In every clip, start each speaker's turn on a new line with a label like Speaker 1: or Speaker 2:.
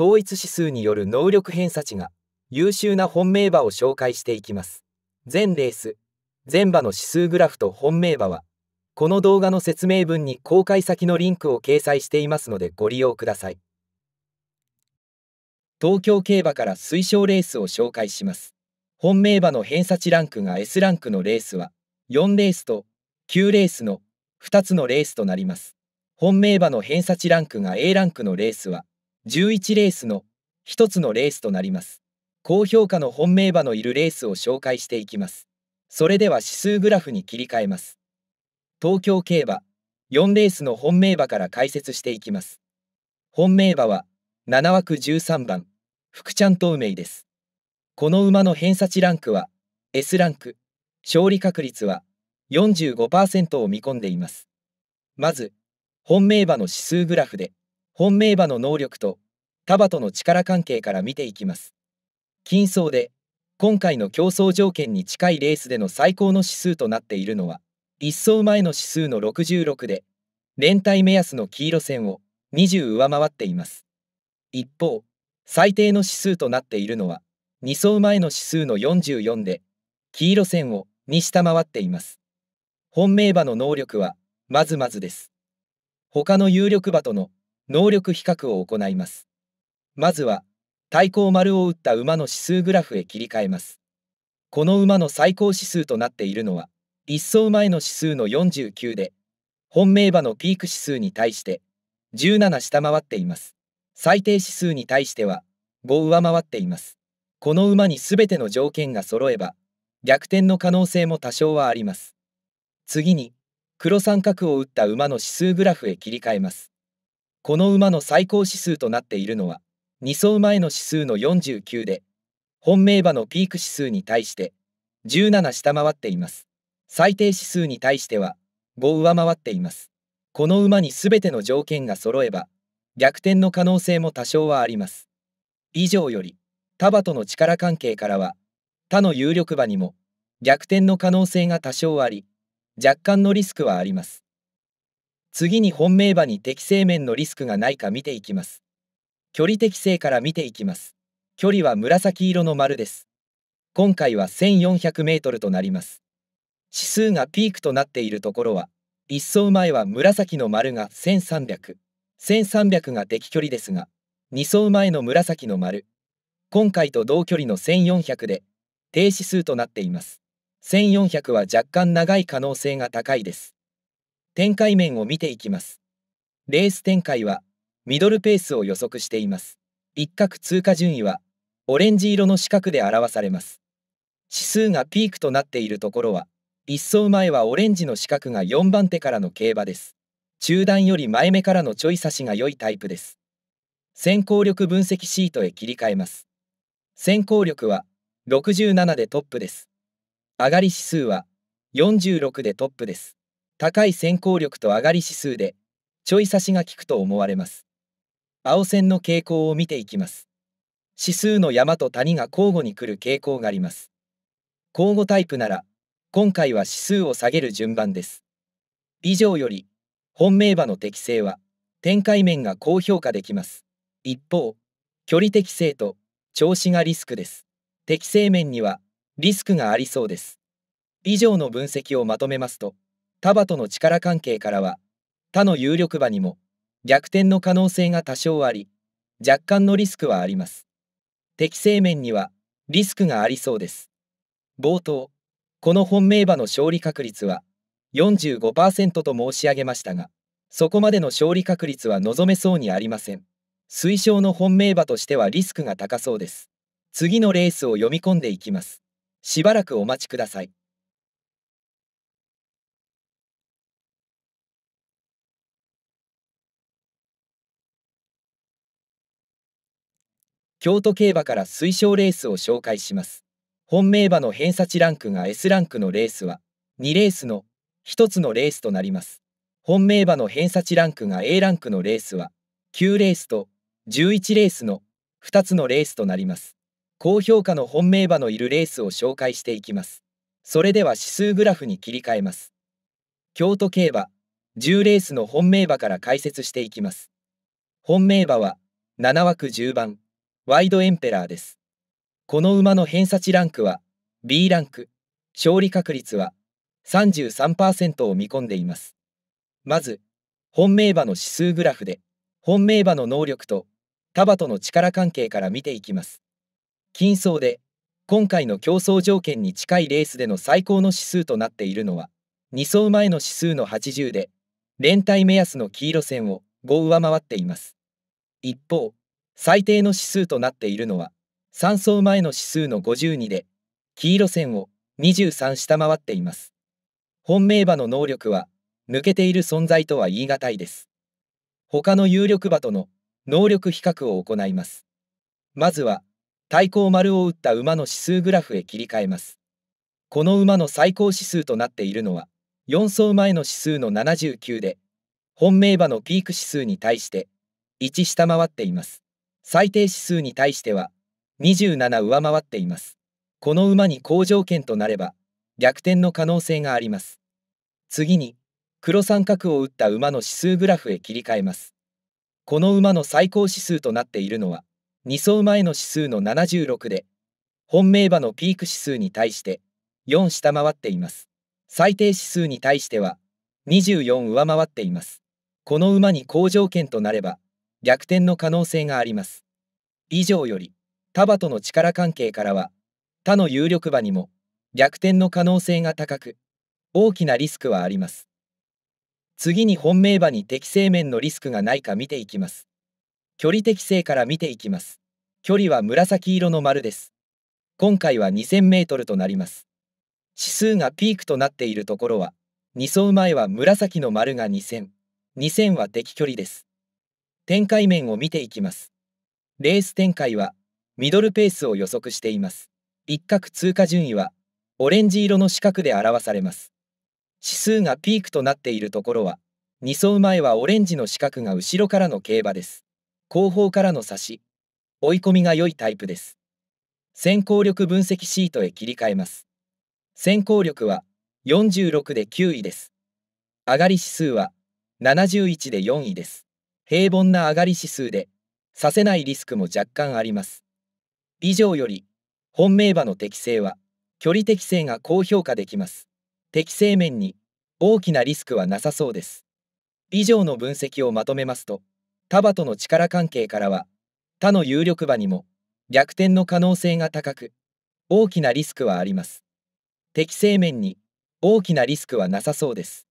Speaker 1: 統一指数による能力偏差値が優秀な本命馬を紹介していきます。全レース、全馬の指数グラフと本命馬は、この動画の説明文に公開先のリンクを掲載していますのでご利用ください。東京競馬から推奨レースを紹介します。本命馬の偏差値ランクが S ランクのレースは、4レースと9レースの2つのレースとなります。本命馬の偏差値ランクが A ランクのレースは、11レースの1つのレースとなります。高評価の本命馬のいるレースを紹介していきます。それでは指数グラフに切り替えます。東京競馬4レースの本命馬から解説していきます。本命馬は7枠13番、福ちゃんと梅井です。この馬の偏差値ランクは S ランク、勝利確率は45%を見込んでいます。まず、本命馬の指数グラフで、本命馬の能力と束との力関係から見ていきます。金層で今回の競争条件に近いレースでの最高の指数となっているのは1走前の指数の66で連帯目安の黄色線を20上回っています一方最低の指数となっているのは2走前の指数の44で黄色線を2下回っています本命馬の能力はまずまずです他の有力馬との能力比較を行います。まずは、対抗丸を打った馬の指数グラフへ切り替えます。この馬の最高指数となっているのは、1走前の指数の49で、本命馬のピーク指数に対して17下回っています。最低指数に対しては5上回っています。この馬に全ての条件が揃えば、逆転の可能性も多少はあります。次に、黒三角を打った馬の指数グラフへ切り替えます。この馬の最高指数となっているのは、2走前の指数の49で、本命馬のピーク指数に対して17下回っています。最低指数に対しては5上回っています。この馬に全ての条件が揃えば、逆転の可能性も多少はあります。以上より、タバとの力関係からは、他の有力馬にも逆転の可能性が多少あり、若干のリスクはあります。次に本命馬に適正面のリスクがないか見ていきます。距離適正から見ていきます。距離は紫色の丸です。今回は1400メートルとなります。指数がピークとなっているところは、一走前は紫の丸が1300、1300が適距離ですが、2走前の紫の丸、今回と同距離の1400で、低指数となっています。1400は若干長い可能性が高いです。展開面を見ていきます。レース展開はミドルペースを予測しています。一角通過順位はオレンジ色の四角で表されます。指数がピークとなっているところは、一走前はオレンジの四角が4番手からの競馬です。中段より前目からのちょい差しが良いタイプです。先行力分析シートへ切り替えます。先行力は67でトップです。上がり指数は46でトップです。高い先行力と上がり指数で、ちょい差しが効くと思われます。青線の傾向を見ていきます。指数の山と谷が交互に来る傾向があります。交互タイプなら、今回は指数を下げる順番です。以上より、本命馬の適性は、展開面が高評価できます。一方、距離適性と調子がリスクです。適性面にはリスクがありそうです。以上の分析をまとめますと、他馬との力関係からは他の有力馬にも逆転の可能性が多少あり若干のリスクはあります適正面にはリスクがありそうです冒頭この本命馬の勝利確率は45%と申し上げましたがそこまでの勝利確率は望めそうにありません推奨の本命馬としてはリスクが高そうです次のレースを読み込んでいきますしばらくお待ちください京都競馬から推奨レースを紹介します。本命馬の偏差値ランクが S ランクのレースは、2レースの1つのレースとなります。本命馬の偏差値ランクが A ランクのレースは、9レースと11レースの2つのレースとなります。高評価の本命馬のいるレースを紹介していきます。それでは指数グラフに切り替えます。京都競馬、10レースの本命馬から解説していきます。本命馬は、7枠10番。ワイドエンペラーです。この馬の偏差値ランクは B ランク、勝利確率は33%を見込んでいます。まず、本命馬の指数グラフで、本命馬の能力とタバとの力関係から見ていきます。金層で、今回の競争条件に近いレースでの最高の指数となっているのは、2走前の指数の80で、連帯目安の黄色線を5上回っています。一方、最低の指数となっているのは3層前の指数の52で黄色線を23下回っています本命馬の能力は抜けている存在とは言い難いです他の有力馬との能力比較を行いますまずは対抗丸を打った馬の指数グラフへ切り替えますこの馬の最高指数となっているのは4走前の指数の79で本命馬のピーク指数に対して1下回っています最低指数に対しては27上回っています。この馬に好条件となれば逆転の可能性があります。次に黒三角を打った馬の指数グラフへ切り替えます。この馬の最高指数となっているのは2走前の指数の76で本命馬のピーク指数に対して4下回っています。最低指数に対しては24上回っています。この馬に好条件となれば逆転の可能性があります。以上より、他馬との力関係からは、他の有力馬にも逆転の可能性が高く、大きなリスクはあります。次に本命馬に適正面のリスクがないか見ていきます。距離適正から見ていきます。距離は紫色の丸です。今回は2000メートルとなります。指数がピークとなっているところは、2走前は紫の丸が2000。2000は適距離です。展開面を見ていきます。レース展開はミドルペースを予測しています。一角通過順位はオレンジ色の四角で表されます。指数がピークとなっているところは2走前はオレンジの四角が後ろからの競馬です。後方からの差し、追い込みが良いタイプです。先行力分析シートへ切り替えます。先行力は46で9位です。上がり指数は71で4位です。平凡な上がり指数で、させないリスクも若干あります。以上より、本命馬の適性は、距離適性が高評価できます。適正面に大きなリスクはなさそうです。以上の分析をまとめますと、タバとの力関係からは、他の有力馬にも逆転の可能性が高く、大きなリスクはあります。適正面に大きなリスクはなさそうです。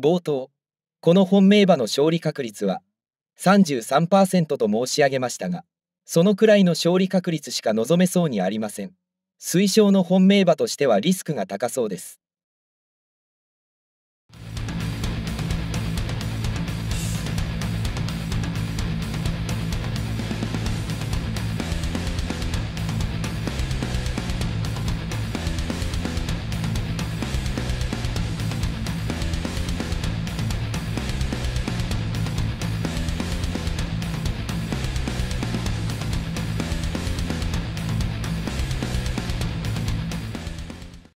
Speaker 1: 冒頭、この本命馬の勝利確率は33%と申し上げましたが、そのくらいの勝利確率しか望めそうにありません。推奨の本命馬としてはリスクが高そうです。